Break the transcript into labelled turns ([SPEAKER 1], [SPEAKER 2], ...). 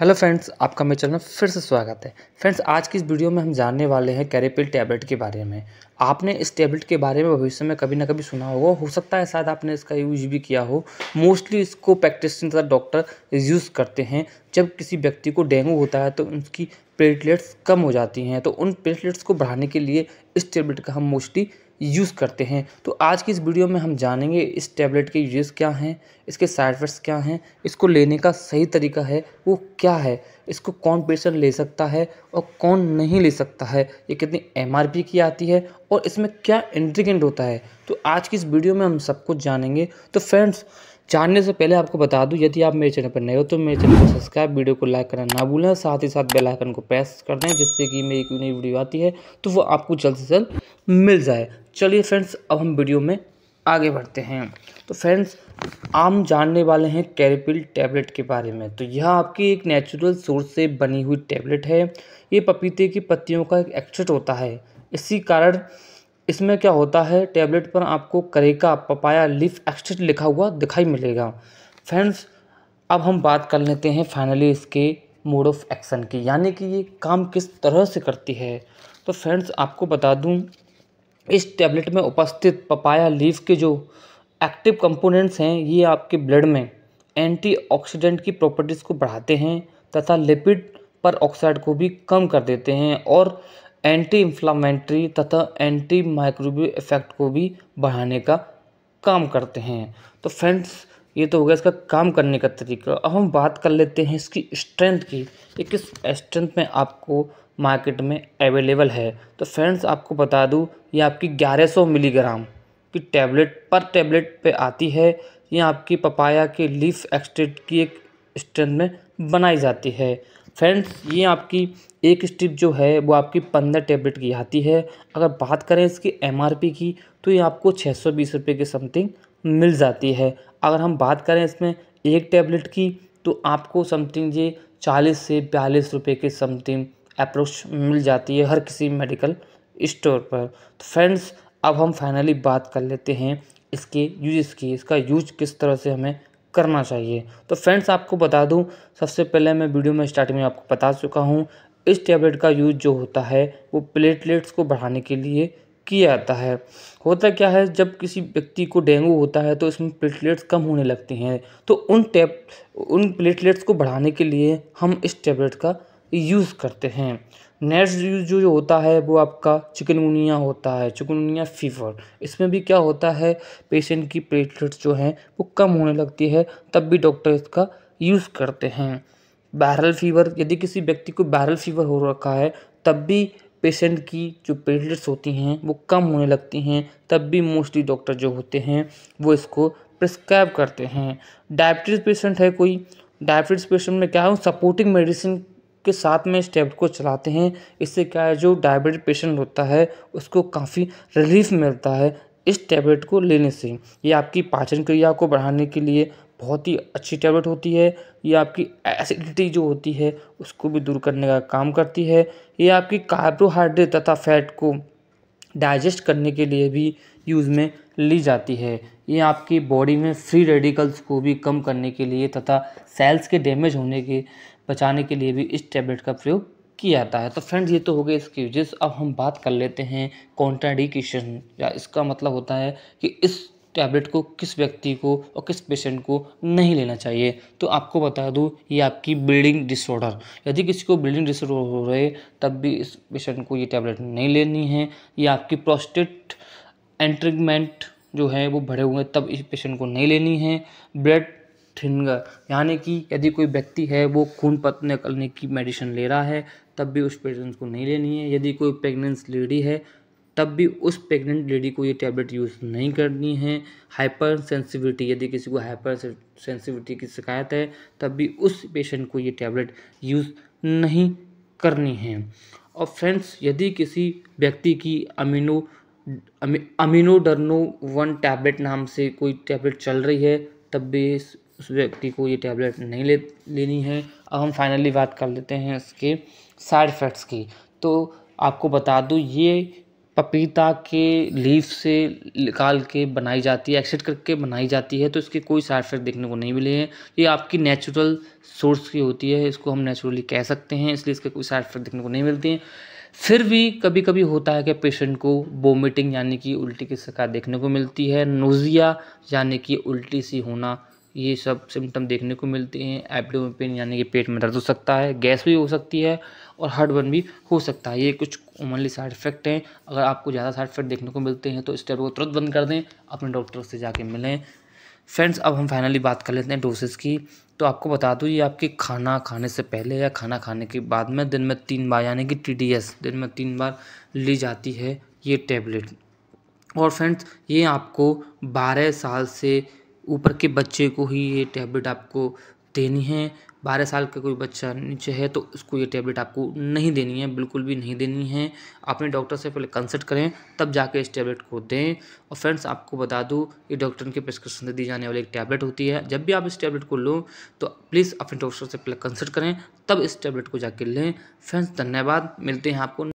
[SPEAKER 1] hello friends आपका मेरे channel फिर से स्वागत है फ्रेंड्स आज की इस वीडियो में हम जानने वाले हैं कैरेपिल टैबलेट के बारे में आपने इस टैबलेट के बारे में भविष्य में कभी ना कभी सुना होगा हो सकता है शायद आपने इसका यूज भी किया हो मोस्टली इसको प्रैक्टिशनर तथा डॉक्टर यूज़ करते हैं जब किसी व्यक्ति को डेंगू होता है तो उनकी प्लेटलेट्स कम हो जाती हैं तो उन प्लेटलेट्स को बढ़ाने के लिए इस टेबलेट का हम मोस्टली यूज़ करते हैं तो आज की इस वीडियो में हम जानेंगे इस टैबलेट के यूज़ क्या हैं इसके साइड इफ़ेक्ट्स क्या हैं इसको लेने का सही तरीका है वो क्या है इसको कौन पेशेंट ले सकता है और कौन नहीं ले सकता है ये कितनी एम की आती है और इसमें क्या इंट्रीगेंट होता है तो आज की इस वीडियो में हम सब कुछ जानेंगे तो फ्रेंड्स जानने से पहले आपको बता दूं यदि आप मेरे चैनल पर नए हो तो मेरे चैनल को सब्सक्राइब वीडियो को लाइक करना ना भूलें साथ ही साथ बेल आइकन को प्रेस कर दें जिससे कि मेरी कोई नई वीडियो आती है तो वो आपको जल्द से जल्द मिल जाए चलिए फ्रेंड्स अब हम वीडियो में आगे बढ़ते हैं तो फ्रेंड्स हम जानने वाले हैं कैरेपिल टैबलेट के बारे में तो यह आपकी एक नेचुरल सोर्स से बनी हुई टैबलेट है ये पपीते की पत्तियों का एक एक्सट होता है इसी कारण इसमें क्या होता है टैबलेट पर आपको करेका पपाया लीफ एक्सट्रेट लिखा हुआ दिखाई मिलेगा फ्रेंड्स अब हम बात कर लेते हैं फाइनली इसके मोड ऑफ एक्शन की यानी कि ये काम किस तरह से करती है तो फ्रेंड्स आपको बता दूं इस टैबलेट में उपस्थित पपाया लीफ के जो एक्टिव कंपोनेंट्स हैं ये आपके ब्लड में एंटीऑक्सीडेंट की प्रॉपर्टीज़ को बढ़ाते हैं तथा लिपिड पर ऑक्साइड को भी कम कर देते हैं और एंटी इन्फ्लामेंट्री तथा एंटी माइक्रोबियल इफेक्ट को भी बढ़ाने का काम करते हैं तो फ्रेंड्स ये तो हो गया इसका काम करने का तरीका अब हम बात कर लेते हैं इसकी स्ट्रेंथ की ये किस स्ट्रेंथ में आपको मार्केट में अवेलेबल है तो फ्रेंड्स आपको बता दूँ ये आपकी 1100 मिलीग्राम की टैबलेट पर टैबलेट पे आती है या आपकी पपाया के लीफ एक्सट्रेट की एक स्ट्रेंथ में बनाई जाती है फ्रेंड्स ये आपकी एक स्ट्रिप जो है वो आपकी पंद्रह टेबलेट की आती है अगर बात करें इसकी एमआरपी की तो ये आपको छः सौ बीस रुपये की समथिंग मिल जाती है अगर हम बात करें इसमें एक टेबलेट की तो आपको समथिंग ये चालीस से बयालीस रुपये के समथिंग अप्रोच मिल जाती है हर किसी मेडिकल स्टोर पर तो फ्रेंड्स अब हम फाइनली बात कर लेते हैं इसके यूज़ की इसका यूज किस तरह से हमें करना चाहिए तो फ्रेंड्स आपको बता दूं सबसे पहले मैं वीडियो में स्टार्टिंग में आपको बता चुका हूं इस टैबलेट का यूज जो होता है वो प्लेटलेट्स को बढ़ाने के लिए किया जाता है होता क्या है जब किसी व्यक्ति को डेंगू होता है तो इसमें प्लेटलेट्स कम होने लगते हैं तो उन टैब उन प्लेटलेट्स को बढ़ाने के लिए हम इस टैबलेट का यूज़ करते हैं नेक्स्ट यूज़ जो होता है वो आपका चिकनगुनिया होता है चिकनगुनिया फीवर इसमें भी क्या होता है पेशेंट की प्लेटलेट्स जो हैं वो कम होने लगती है तब भी डॉक्टर इसका यूज़ करते हैं बैरल फीवर यदि किसी व्यक्ति को बैरल फीवर हो रखा है तब भी पेशेंट की जो प्लेटलेट्स होती हैं वो कम होने लगती हैं तब भी मोस्टली डॉक्टर जो होते हैं वो इसको प्रिस्क्राइब करते हैं डायबिटीज़ पेशेंट है कोई डायबिटीज़ पेशेंट में क्या है सपोर्टिंग मेडिसिन के साथ में इस टैबलेट को चलाते हैं इससे क्या है जो डायबिटिक पेशेंट होता है उसको काफ़ी रिलीफ मिलता है इस टैबलेट को लेने से ये आपकी पाचन क्रिया को बढ़ाने के लिए बहुत ही अच्छी टैबलेट होती है ये आपकी एसिडिटी जो होती है उसको भी दूर करने का काम करती है ये आपकी कार्बोहाइड्रेट तथा फैट को डाइजेस्ट करने के लिए भी यूज़ में ली जाती है ये आपकी बॉडी में फ्री रेडिकल्स को भी कम करने के लिए तथा सेल्स के डैमेज होने के बचाने के लिए भी इस टैबलेट का प्रयोग किया जाता है तो फ्रेंड्स ये तो हो गए इसके यूजेस अब हम बात कर लेते हैं कॉन्ट्राडिकेशन या इसका मतलब होता है कि इस टैबलेट को किस व्यक्ति को और किस पेशेंट को नहीं लेना चाहिए तो आपको बता दूँ ये आपकी ब्लीडिंग डिसऑर्डर यदि किसी को ब्लीडिंग डिसऑर्डर हो रहे तब भी इस पेशेंट को ये टैबलेट नहीं लेनी है या आपकी प्रोस्टेट एंट्रिगमेंट जो है वो बढ़े हुए हैं तब इस पेशेंट को नहीं लेनी है ब्लड ठिंगर यानी कि यदि कोई व्यक्ति है वो खून पत निकलने की मेडिसिन ले रहा है तब भी उस पेशेंट को नहीं लेनी है यदि कोई प्रेगनेंस लेडी है तब भी उस प्रेग्नेंट लेडी को ये टैबलेट यूज़ नहीं करनी है हाइपर सेंसिविटी यदि किसी को हाइपर सेंसिविटी की शिकायत है तब भी उस पेशेंट को ये टैबलेट यूज़ नहीं करनी है और फ्रेंड्स यदि किसी व्यक्ति की अमीनो अमीनोडर्नो वन टैबलेट नाम से कोई टैबलेट चल रही है तब भी उस व्यक्ति को ये टैबलेट नहीं ले लेनी है अब हम फाइनली बात कर लेते हैं इसके साइड इफ़ेक्ट्स की तो आपको बता दूँ ये पपीता के लीफ से निकाल के बनाई जाती है एक्सेट करके बनाई जाती है तो इसके कोई साइड इफेक्ट देखने को नहीं मिले हैं ये आपकी नेचुरल सोर्स की होती है इसको हम नेचुरली कह सकते हैं इसलिए इसके कोई साइड इफेक्ट देखने को नहीं मिलते हैं फिर भी कभी कभी होता है कि पेशेंट को वोमिटिंग यानी कि उल्टी की शिकायत देखने को मिलती है नोज़िया यानी कि उल्टी सी होना ये सब सिम्टम देखने को मिलते हैं एपडोम पेन यानी कि पेट में दर्द हो सकता है गैस भी हो सकती है और बर्न भी हो सकता है ये कुछ कॉमनली साइड इफेक्ट हैं अगर आपको ज़्यादा साइड इफेक्ट देखने को मिलते हैं तो इस टाइप को तुरंत बंद कर दें अपने डॉक्टर से जाके मिलें फ्रेंड्स अब हम फाइनली बात कर लेते हैं डोसेस की तो आपको बता दूँ ये आपके खाना खाने से पहले या खाना खाने के बाद में दिन में तीन बार यानी कि टी दिन में तीन बार ली जाती है ये टेबलेट और फ्रेंड्स ये आपको बारह साल से ऊपर के बच्चे को ही ये टैबलेट आपको देनी है बारह साल का कोई बच्चा नीचे है तो उसको ये टैबलेट आपको नहीं देनी है बिल्कुल भी नहीं देनी है अपने डॉक्टर से पहले कंसल्ट करें तब जाके इस टैबलेट को दें और फ्रेंड्स आपको बता दूँ ये डॉक्टर के प्रिस्क्रिप्शन से दी जाने वाली एक टैबलेट होती है जब भी आप इस टैबलेट को लो तो प्लीज़ अपने डॉक्टर से पहले कंसल्ट करें तब इस टैबलेट को जाके लें फ्रेंड्स धन्यवाद मिलते हैं आपको